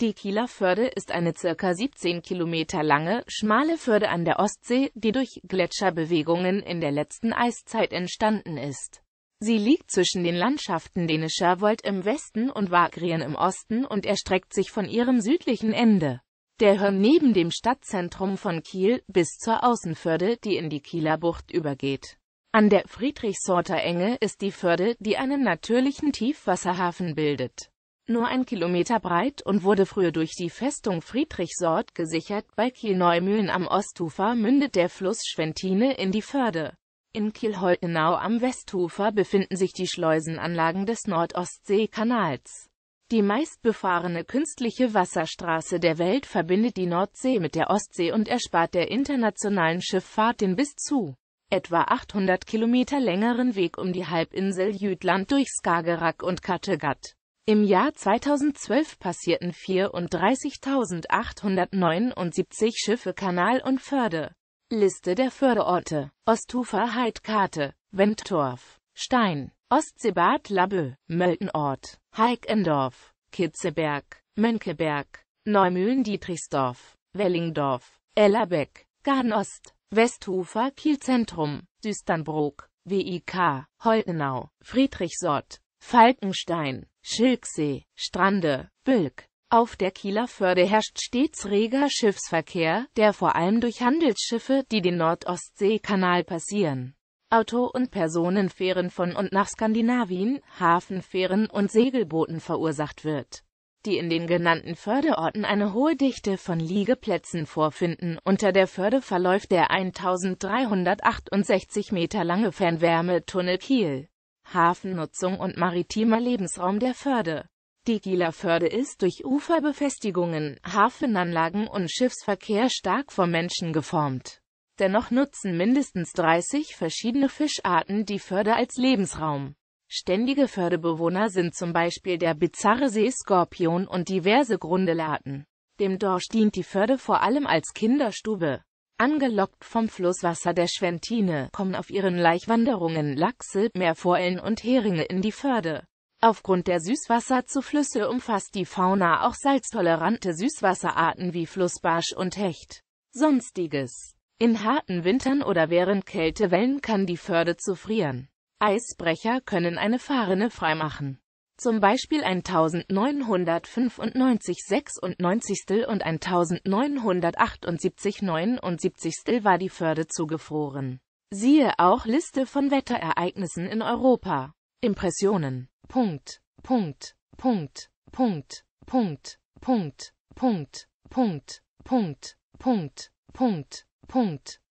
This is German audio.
Die Kieler Förde ist eine circa 17 Kilometer lange, schmale Förde an der Ostsee, die durch Gletscherbewegungen in der letzten Eiszeit entstanden ist. Sie liegt zwischen den Landschaften Dänischer Wold im Westen und Wagrien im Osten und erstreckt sich von ihrem südlichen Ende der Hörn neben dem Stadtzentrum von Kiel bis zur Außenförde, die in die Kieler Bucht übergeht. An der Friedrichsorter Enge ist die Förde, die einen natürlichen Tiefwasserhafen bildet nur ein Kilometer breit und wurde früher durch die Festung Friedrichsort gesichert. Bei Kiel-Neumühlen am Ostufer mündet der Fluss Schwentine in die Förde. In Kiel-Holtenau am Westufer befinden sich die Schleusenanlagen des Nordostseekanals. Die meistbefahrene künstliche Wasserstraße der Welt verbindet die Nordsee mit der Ostsee und erspart der internationalen Schifffahrt den bis zu etwa 800 Kilometer längeren Weg um die Halbinsel Jütland durch Skagerrak und Kattegat. Im Jahr 2012 passierten 34.879 Schiffe Kanal und Förde. Liste der Förderorte Osthufer Heidkarte, Wendtorf, Stein, Ostseebad Labö, Möltenort, Heikendorf, Kitzeberg, Mönkeberg, Neumühlen-Dietrichsdorf, Wellingdorf, Ellerbeck, Gardenost, Westhufer Kielzentrum, Düsternbrook, WIK, Holtenau, Friedrichsort, Falkenstein, Schilksee, Strande, Bilk. Auf der Kieler Förde herrscht stets reger Schiffsverkehr, der vor allem durch Handelsschiffe, die den Nordostseekanal passieren, Auto- und Personenfähren von und nach Skandinavien, Hafenfähren und Segelbooten verursacht wird, die in den genannten Fördeorten eine hohe Dichte von Liegeplätzen vorfinden. Unter der Förde verläuft der 1368 Meter lange Fernwärmetunnel Kiel. Hafennutzung und maritimer Lebensraum der Förde. Die Kieler Förde ist durch Uferbefestigungen, Hafenanlagen und Schiffsverkehr stark vom Menschen geformt. Dennoch nutzen mindestens 30 verschiedene Fischarten die Förde als Lebensraum. Ständige Fördebewohner sind zum Beispiel der bizarre Seeskorpion und diverse Grundelarten. Dem Dorsch dient die Förde vor allem als Kinderstube. Angelockt vom Flusswasser der Schwentine, kommen auf ihren Laichwanderungen Lachse, Meerforellen und Heringe in die Förde. Aufgrund der Süßwasserzuflüsse umfasst die Fauna auch salztolerante Süßwasserarten wie Flussbarsch und Hecht. Sonstiges. In harten Wintern oder während Kältewellen kann die Förde zufrieren. Eisbrecher können eine Fahrrinne freimachen zum Beispiel 1995 96. und 1978 79. war die Förde zugefroren. Siehe auch Liste von Wetterereignissen in Europa. Impressionen. Punkt. Punkt. Punkt. Punkt. Punkt. Punkt. Punkt. Punkt. Punkt. Punkt. Punkt. Punkt.